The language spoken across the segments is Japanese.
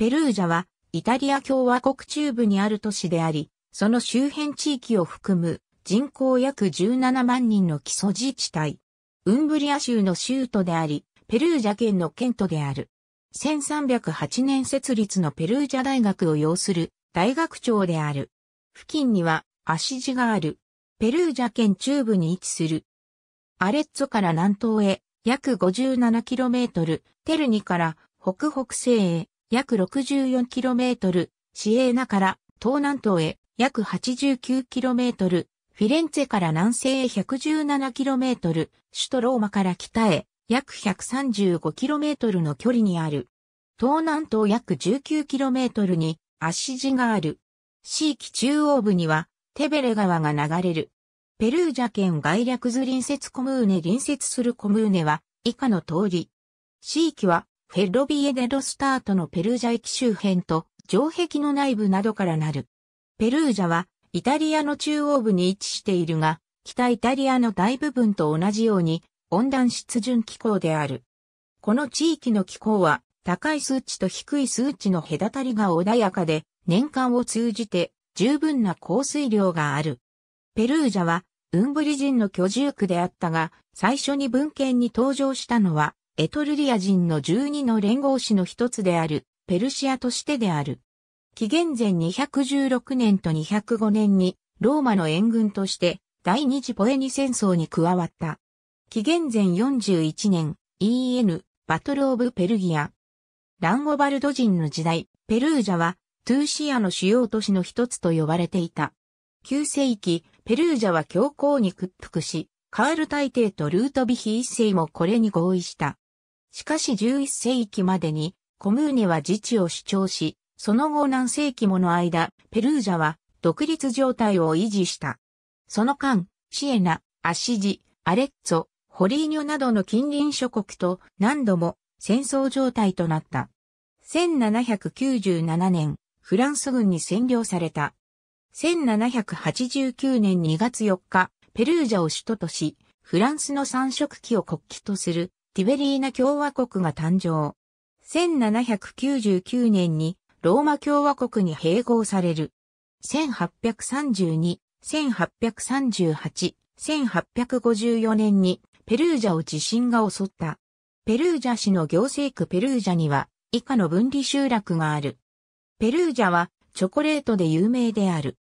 ペルージャは、イタリア共和国中部にある都市であり、その周辺地域を含む人口約17万人の基礎自治体。ウンブリア州の州都であり、ペルージャ県の県都である。1308年設立のペルージャ大学を要する大学長である。付近には足地がある。ペルージャ県中部に位置する。アレッツォから南東へ約 57km、テルニから北北西へ約 64km、シエーナから東南東へ約 89km、フィレンツェから南西へ 117km、首都ローマから北へ約 135km の距離にある。東南東約 19km にアシジがある。地域中央部にはテベレ川が流れる。ペルージャ県外略図隣接コムーネ隣接するコムーネは以下の通り。地域はフェロビエデロスタートのペルージャ駅周辺と城壁の内部などからなる。ペルージャはイタリアの中央部に位置しているが、北イタリアの大部分と同じように温暖湿潤気候である。この地域の気候は高い数値と低い数値の隔たりが穏やかで年間を通じて十分な降水量がある。ペルージャはウンブリ人の居住区であったが最初に文献に登場したのはエトルリア人の12の連合市の一つである、ペルシアとしてである。紀元前216年と205年に、ローマの援軍として、第二次ポエニ戦争に加わった。紀元前41年、EN、バトルオブペルギア。ランゴバルド人の時代、ペルージャは、トゥーシアの主要都市の一つと呼ばれていた。9世紀、ペルージャは教皇に屈服し、カール大帝とルートビヒ一世もこれに合意した。しかし11世紀までにコムーネは自治を主張し、その後何世紀もの間、ペルージャは独立状態を維持した。その間、シエナ、アシジ、アレッツォ、ホリーニョなどの近隣諸国と何度も戦争状態となった。1797年、フランス軍に占領された。1789年2月4日、ペルージャを首都とし、フランスの三色旗を国旗とするティベリーナ共和国が誕生。1799年にローマ共和国に併合される。1832、1838、1854年にペルージャを地震が襲った。ペルージャ市の行政区ペルージャには以下の分離集落がある。ペルージャはチョコレートで有名である。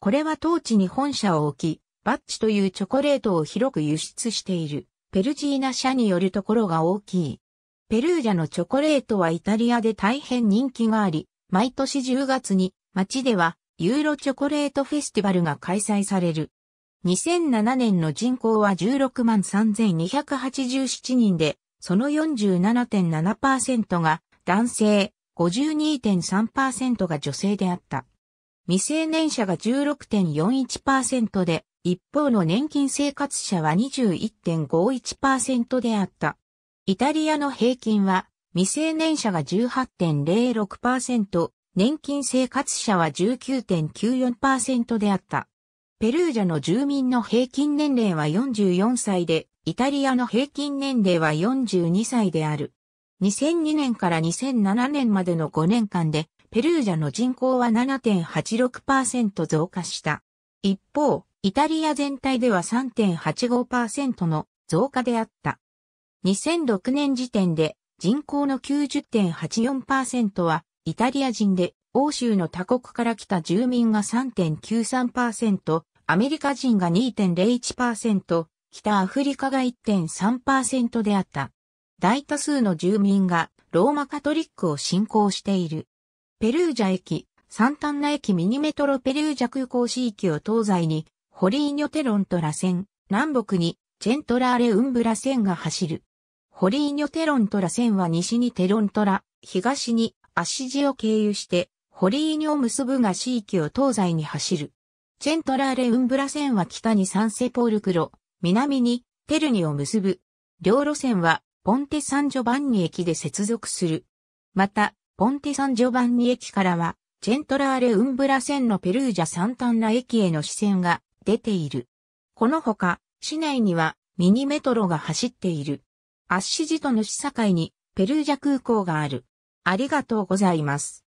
これは当地に本社を置き、バッチというチョコレートを広く輸出している。ペルジーナ社によるところが大きい。ペルージャのチョコレートはイタリアで大変人気があり、毎年10月に街ではユーロチョコレートフェスティバルが開催される。2007年の人口は16万3287人で、その47.7%が男性、52.3%が女性であった。未成年者が16.41%で、一方の年金生活者は21.51%であった。イタリアの平均は未成年者が18.06%、年金生活者は19.94%であった。ペルージャの住民の平均年齢は44歳で、イタリアの平均年齢は42歳である。2002年から2007年までの5年間で、ペルージャの人口は7.86%増加した。一方、イタリア全体では3.85%の増加であった。2006年時点で人口の90.84%はイタリア人で欧州の他国から来た住民が3.93%、アメリカ人が2.01%、北アフリカが1.3%であった。大多数の住民がローマカトリックを信仰している。ペルージャ駅、サンタンナ駅ミニメトロペルージャ空港市域を東西にホリーニョテロントラ線、南北にチェントラーレウンブラ線が走る。ホリーニョテロントラ線は西にテロントラ、東にアシジを経由して、ホリーニョを結ぶが地域を東西に走る。チェントラーレウンブラ線は北にサンセポールクロ、南にテルニを結ぶ。両路線はポンテサンジョバンニ駅で接続する。また、ポンテサンジョバンニ駅からは、チェントラーレウンブラ線のペルージャサンタンナ駅への支線が出ている。このほか、市内にはミニメトロが走っている。アッシジとの市境にペルージャ空港がある。ありがとうございます。